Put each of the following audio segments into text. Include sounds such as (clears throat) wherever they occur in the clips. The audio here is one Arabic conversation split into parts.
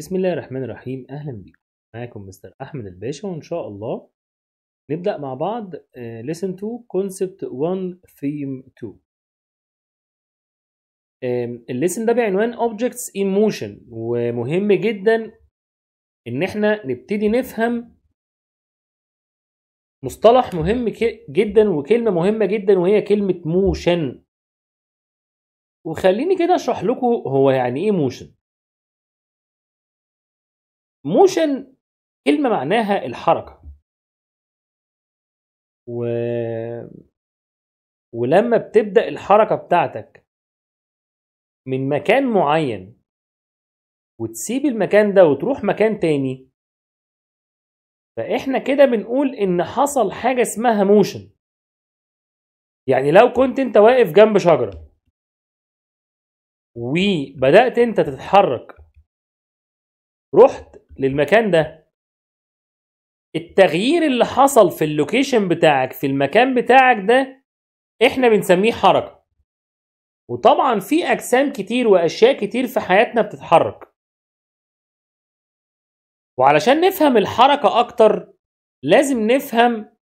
بسم الله الرحمن الرحيم اهلا بيكم معاكم مستر احمد الباشا وان شاء الله نبدا مع بعض ليسن 2 كونسبت 1 ثيم 2 الليسن ده بعنوان اوبجكتس ان موشن ومهم جدا ان احنا نبتدي نفهم مصطلح مهم جدا وكلمه مهمه جدا وهي كلمه موشن وخليني كده اشرح لكم هو يعني ايه موشن موشن كلمة معناها الحركة و... ولما بتبدأ الحركة بتاعتك من مكان معين وتسيب المكان ده وتروح مكان تاني فاحنا كده بنقول ان حصل حاجة اسمها موشن يعني لو كنت انت واقف جنب شجرة وبدأت انت تتحرك رحت للمكان ده التغيير اللي حصل في اللوكيشن بتاعك في المكان بتاعك ده احنا بنسميه حركه وطبعا في اجسام كتير واشياء كتير في حياتنا بتتحرك وعلشان نفهم الحركه اكتر لازم نفهم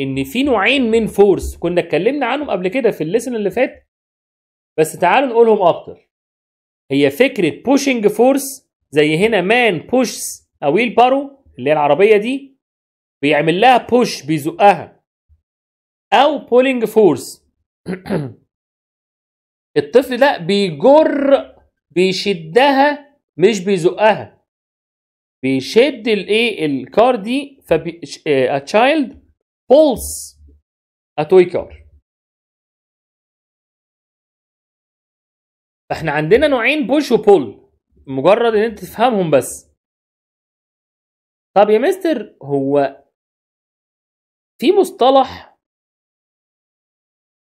ان في نوعين من فورس كنا اتكلمنا عنهم قبل كده في الليسن اللي فات بس تعالوا نقولهم اكتر هي فكره بوشنج فورس زي هنا مان بوش او بارو اللي هي العربيه دي بيعمل لها بوش بيزقها او بولينج فورس (clears throat) الطفل ده بيجر بيشدها مش بيزقها بيشد الايه الكار دي فبي ا تشايلد بولس ا توي كار فاحنا عندنا نوعين بوش وبول مجرد ان انت تفهمهم بس طب يا مستر هو في مصطلح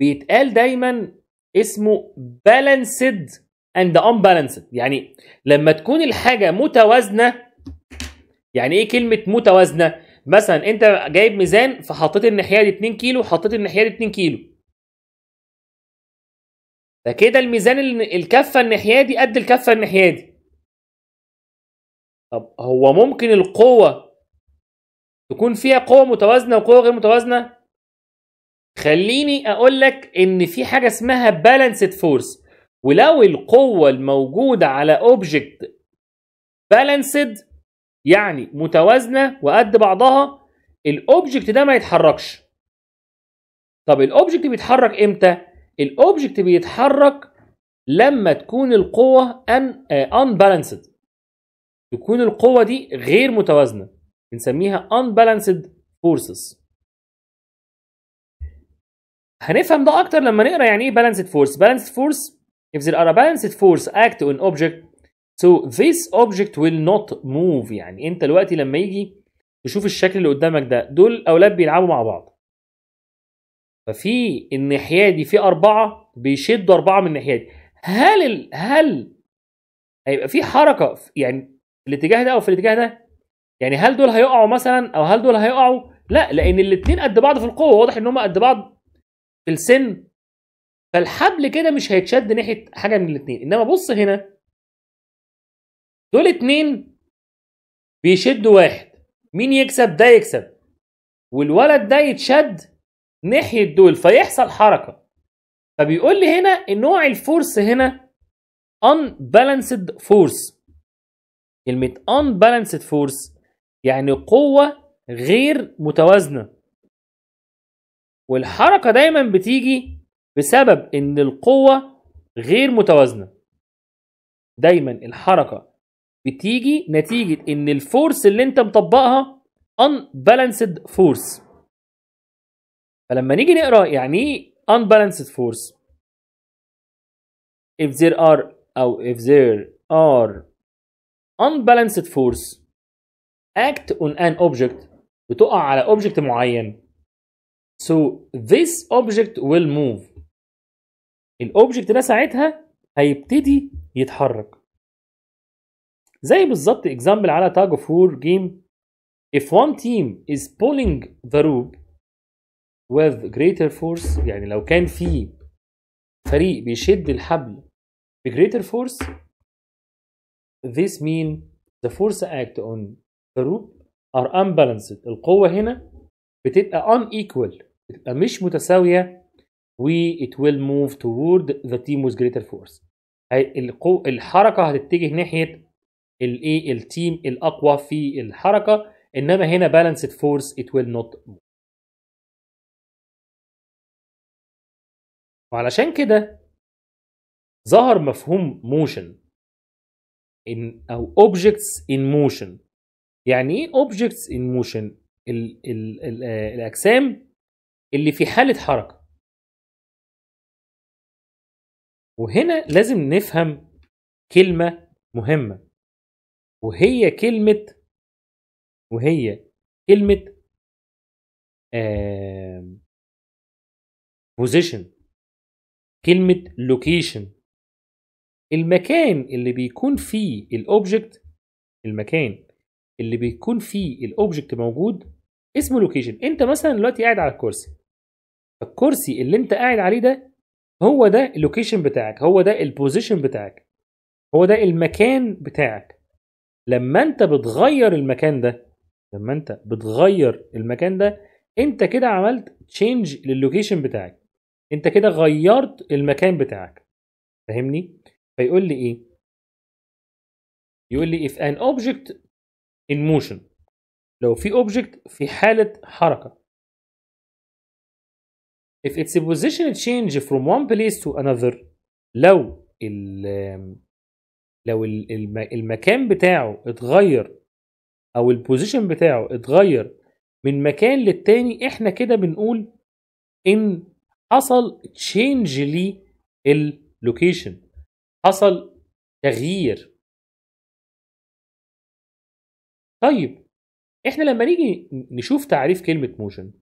بيتقال دايما اسمه بالانسد اند unbalanced يعني لما تكون الحاجه متوازنه يعني ايه كلمه متوازنه مثلا انت جايب ميزان فحطيت الناحيه دي 2 كيلو وحطيت الناحيه دي 2 كيلو فكده الميزان الكفه الناحيه دي قد الكفه الناحيه دي طب هو ممكن القوة تكون فيها قوة متوازنة وقوة غير متوازنة؟ خليني أقول لك إن في حاجة اسمها بالانسد فورس ولو القوة الموجودة على أوبجكت بالانسد يعني متوازنة وقد بعضها الأوبجكت ده ما يتحركش طب الأوبجكت بيتحرك إمتى؟ الأوبجكت بيتحرك لما تكون القوة أن أنبالانسد آه تكون القوة دي غير متوازنة بنسميها unbalanced forces هنفهم ده اكتر لما نقرا يعني ايه balanced force balanced force if there are a balanced force act on object so this object will not move يعني انت دلوقتي لما يجي تشوف الشكل اللي قدامك ده دول اولاد بيلعبوا مع بعض ففي الناحيه دي في اربعه بيشدوا اربعه من الناحيه دي هل ال... هل هيبقى في حركه يعني في الاتجاه ده او في الاتجاه ده يعني هل دول هيقعوا مثلا او هل دول هيقعوا لا لان الاثنين قد بعض في القوه واضح ان هم قد بعض في السن فالحبل كده مش هيتشد ناحيه حاجه من الاثنين انما بص هنا دول اتنين بيشدوا واحد مين يكسب ده يكسب والولد ده يتشد ناحيه دول فيحصل حركه فبيقول لي هنا ان نوع الفورس هنا unbalanced force كلمه unbalanced force يعني قوه غير متوازنه والحركه دايما بتيجي بسبب ان القوه غير متوازنه دايما الحركه بتيجي نتيجه ان الفورس اللي انت مطبقها unbalanced force فلما نيجي نقرا يعني ايه unbalanced force if there are او if there are unbalanced force act on an object بتقع على object معين so this object will move الاوبجكت ده ساعتها هيبتدي يتحرك زي بالظبط اكزامبل على tag of war game if one team is pulling the rope with greater force يعني لو كان في فريق بيشد الحبل بgreater force this mean the force act on the group are unbalanced القوة هنا بتبقى unequal بتبقى مش متساوية و it will move toward the team with greater force القو... الحركة هتتجه ناحية الايه التيم الأقوى في الحركة إنما هنا balanced force it will not move وعلشان كده ظهر مفهوم موشن in او objects in motion يعني ايه objects in motion آه، الاجسام اللي في حاله حركه وهنا لازم نفهم كلمه مهمه وهي كلمه وهي كلمه بوزيشن كلمه لوكيشن المكان اللي بيكون فيه الاوبجكت المكان اللي بيكون فيه الاوبجكت موجود اسمه لوكيشن انت مثلا دلوقتي قاعد على الكرسي الكرسي اللي انت قاعد عليه ده هو ده اللوكيشن بتاعك هو ده البوزيشن بتاعك هو ده المكان بتاعك لما انت بتغير المكان ده لما انت بتغير المكان ده انت كده عملت تشينج للوكيشن بتاعك انت كده غيرت المكان بتاعك فاهمني فيقول لي ايه يقول لي if an object in motion لو في object في حالة حركة if its position change from one place to another لو ال لو المكان بتاعه اتغير او البوزيشن بتاعه اتغير من مكان للتاني احنا كده بنقول ان حصل تشينج للوكيشن حصل تغيير طيب احنا لما نيجي نشوف تعريف كلمة موشن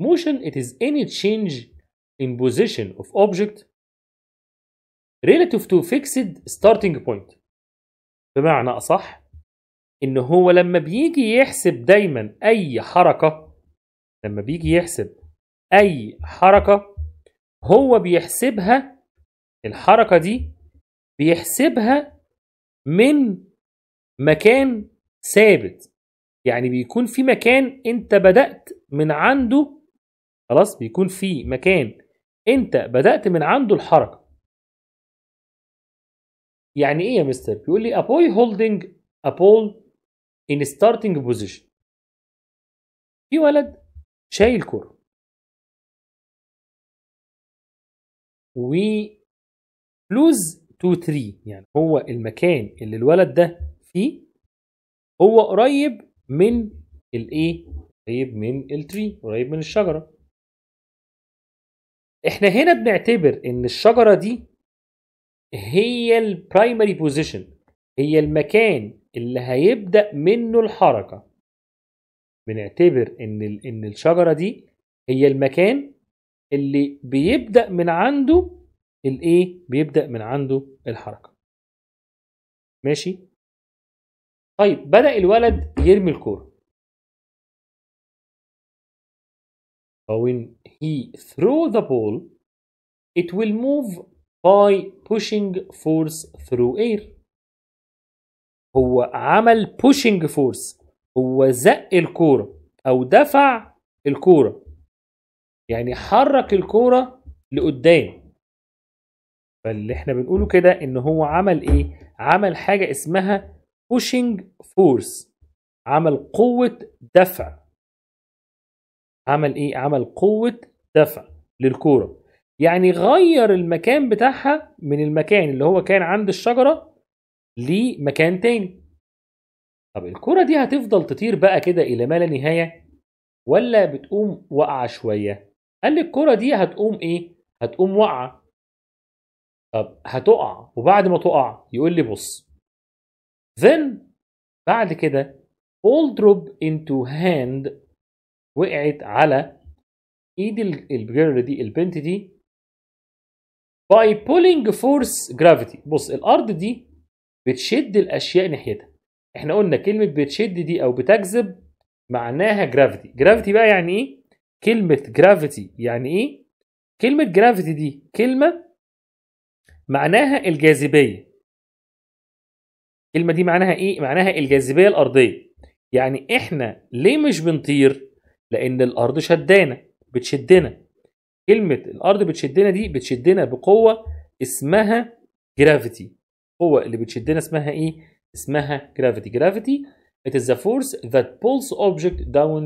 موشن it is any change in position of object relative to fixed starting point بمعنى أصح إن هو لما بيجي يحسب دايما أي حركة لما بيجي يحسب أي حركة هو بيحسبها الحركة دي بيحسبها من مكان ثابت يعني بيكون في مكان انت بدأت من عنده خلاص بيكون في مكان انت بدأت من عنده الحركة يعني ايه يا مستر بيقول لي a boy holding a ball in starting position في ولد شايل كرة و lose 2 3 يعني هو المكان اللي الولد ده فيه هو قريب من الايه قريب من التري قريب من الشجره احنا هنا بنعتبر ان الشجره دي هي البرايمري بوزيشن هي المكان اللي هيبدا منه الحركه بنعتبر ان ان الشجره دي هي المكان اللي بيبدا من عنده الايه بيبدا من عنده الحركه ماشي طيب بدا الولد يرمي الكوره when he throw the ball it will move by pushing force through air هو عمل pushing force هو زق الكوره او دفع الكوره يعني حرك الكوره لقدام فاللي احنا بنقوله كده ان هو عمل ايه عمل حاجه اسمها pushing force عمل قوه دفع عمل ايه عمل قوه دفع للكوره يعني غير المكان بتاعها من المكان اللي هو كان عند الشجره لمكان تاني طب الكرة دي هتفضل تطير بقى كده إلى ما لا نهاية ولا بتقوم واقعة شوية؟ قال لي الكرة دي هتقوم إيه؟ هتقوم واقعة طب هتقع وبعد ما تقع يقول لي بص then بعد كده all drop into hand وقعت على ايد الجيرل دي البنت دي by pulling force gravity بص الارض دي بتشد الاشياء ناحيتها احنا قلنا كلمه بتشد دي او بتجذب معناها جرافيتي جرافيتي بقى يعني ايه كلمه جرافيتي يعني ايه كلمه جرافيتي دي كلمه معناها الجاذبية الكلمة دي معناها إيه؟ معناها الجاذبية الأرضية يعني إحنا ليه مش بنطير؟ لأن الأرض شدانا بتشدنا كلمة الأرض بتشدنا دي بتشدنا بقوة اسمها جرافيتي القوة اللي بتشدنا اسمها إيه؟ اسمها جرافيتي جرافيتي It is the force that pulls object down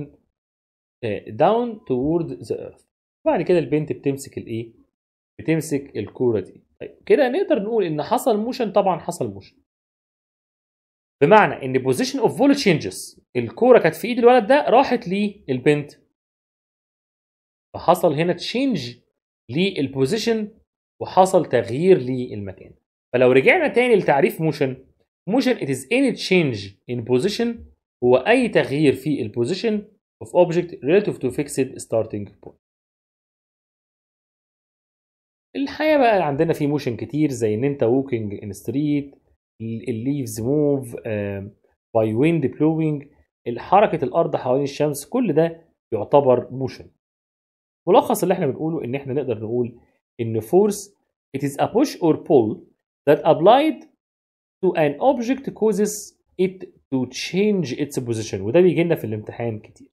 uh, down toward the earth بعد كده البنت بتمسك الإيه؟ بتمسك الكورة دي طيب كده نقدر نقول ان حصل موشن طبعا حصل موشن بمعنى ان بوزيشن اوف فول تشينجز الكوره كانت في ايد الولد ده راحت للبنت فحصل هنا تشينج للبوزيشن وحصل تغيير للمكان فلو رجعنا تاني لتعريف موشن موشن ات از اني change in position هو اي تغيير في البوزيشن of object relative to fixed starting point الحياه بقى عندنا في موشن كتير زي ان انت ووكينج ان ستريت الليفز موف باي ويند بلوينج حركه الارض حوالين الشمس كل ده يعتبر موشن ملخص اللي احنا بنقوله ان احنا نقدر نقول ان force it is a push or pull that applied to an object causes it to change its position وده بيجي لنا في الامتحان كتير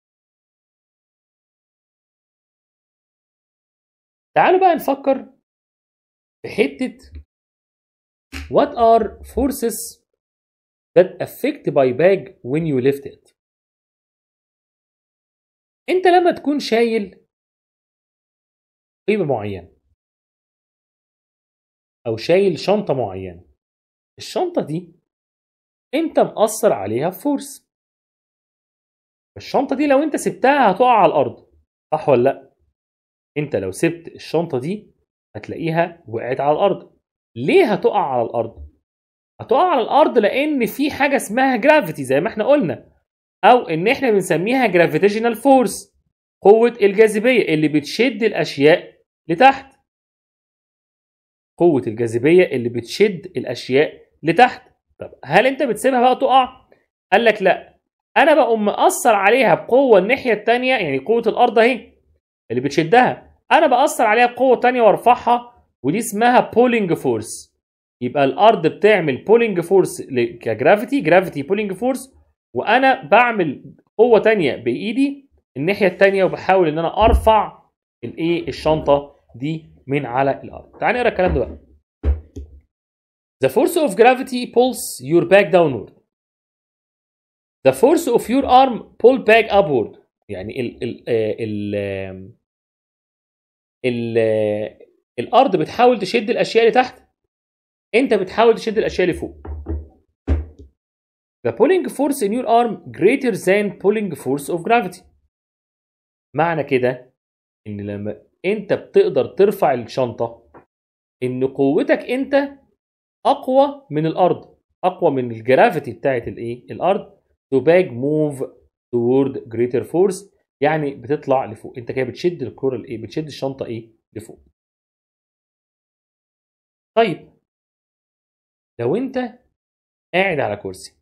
تعالوا بقى نفكر في حتة What are forces that affect by bag when you lift it انت لما تكون شايل قيمة طيب معينة او شايل شنطة معينة الشنطة دي انت مأثر عليها فورس الشنطة دي لو انت سبتها هتقع على الارض صح ولا لا انت لو سبت الشنطة دي هتلاقيها وقعت على الارض ليه هتقع على الارض هتقع على الارض لان في حاجه اسمها جرافيتي زي ما احنا قلنا او ان احنا بنسميها جرافيتيشنال فورس قوه الجاذبيه اللي بتشد الاشياء لتحت قوه الجاذبيه اللي بتشد الاشياء لتحت طب هل انت بتسيبها بقى تقع قال لك لا انا بقوم مأثر عليها بقوه الناحيه الثانيه يعني قوه الارض اهي اللي بتشدها انا باثر عليها بقوه تانية وارفعها ودي اسمها بولينج فورس يبقى الارض بتعمل بولينج فورس كجرافيتي جرافيتي بولينج فورس وانا بعمل قوه تانية بايدي الناحيه التانية وبحاول ان انا ارفع الايه الشنطه دي من على الارض تعال نقرا الكلام ده بقى The force of gravity pulls your back downward The force of your arm pull back upward يعني ال ال آه، ال الارض بتحاول تشد الاشياء اللي تحت انت بتحاول تشد الاشياء اللي فوق The pulling force in your arm greater than pulling force of gravity معنى كده ان لما انت بتقدر ترفع الشنطه ان قوتك انت اقوى من الارض اقوى من الجرافيتي بتاعت الايه الارض to back move toward greater force يعني بتطلع لفوق انت كده بتشد الكوره الايه بتشد الشنطه ايه لفوق طيب لو انت قاعد على كرسي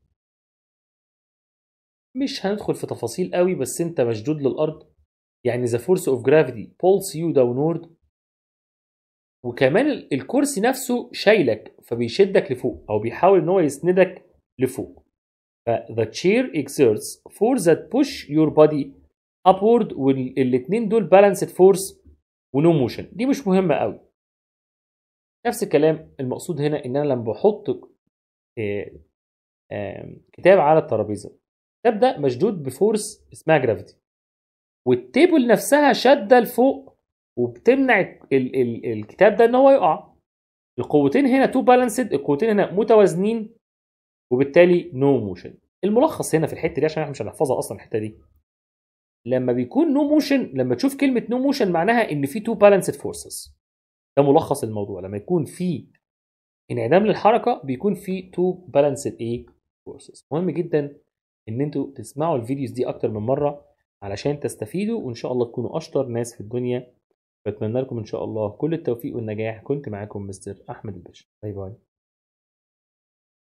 مش هندخل في تفاصيل قوي بس انت مشدود للارض يعني ذا فورس اوف جرافيتي بولس يو داونورد وكمان الكرسي نفسه شايلك فبيشدك لفوق او بيحاول ان هو يسندك لفوق ف the chair exerts force that push your body ابورد والاثنين دول بالانسد فورس ونو موشن دي مش مهمه قوي نفس الكلام المقصود هنا ان انا لما بحط آه، كتاب على الترابيزه الكتاب ده مشدود بفورس اسمها جرافيتي والتيبل نفسها شاده لفوق وبتمنع ال ال الكتاب ده ان هو يقع القوتين هنا تو بالانسد القوتين هنا متوازنين وبالتالي نو no موشن الملخص هنا في الحته دي عشان احنا مش هنحفظها اصلا الحته دي لما بيكون نو موشن لما تشوف كلمه نو موشن معناها ان في تو بالانسد فورسز ده ملخص الموضوع لما يكون في انعدام للحركه بيكون في تو بالانسد ايه فورسز مهم جدا ان انتوا تسمعوا الفيديوز دي اكتر من مره علشان تستفيدوا وان شاء الله تكونوا اشطر ناس في الدنيا بتمنى لكم ان شاء الله كل التوفيق والنجاح كنت معاكم مستر احمد الباشا باي باي